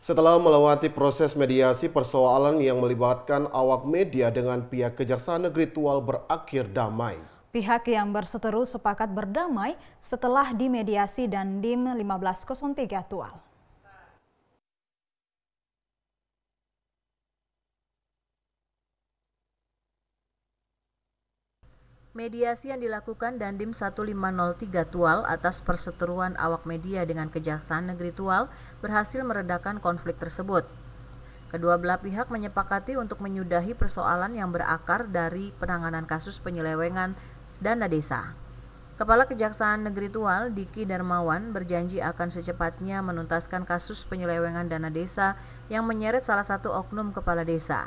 Setelah melewati proses mediasi persoalan yang melibatkan awak media dengan pihak Kejaksaan Negeri Tual berakhir damai. Pihak yang berseteru sepakat berdamai setelah dimediasi dan DIM 1503 Tual. Mediasi yang dilakukan Dandim 1503 Tual atas perseteruan awak media dengan Kejaksaan Negeri Tual berhasil meredakan konflik tersebut. Kedua belah pihak menyepakati untuk menyudahi persoalan yang berakar dari penanganan kasus penyelewengan dana desa. Kepala Kejaksaan Negeri Tual, Diki Darmawan, berjanji akan secepatnya menuntaskan kasus penyelewengan dana desa yang menyeret salah satu oknum kepala desa.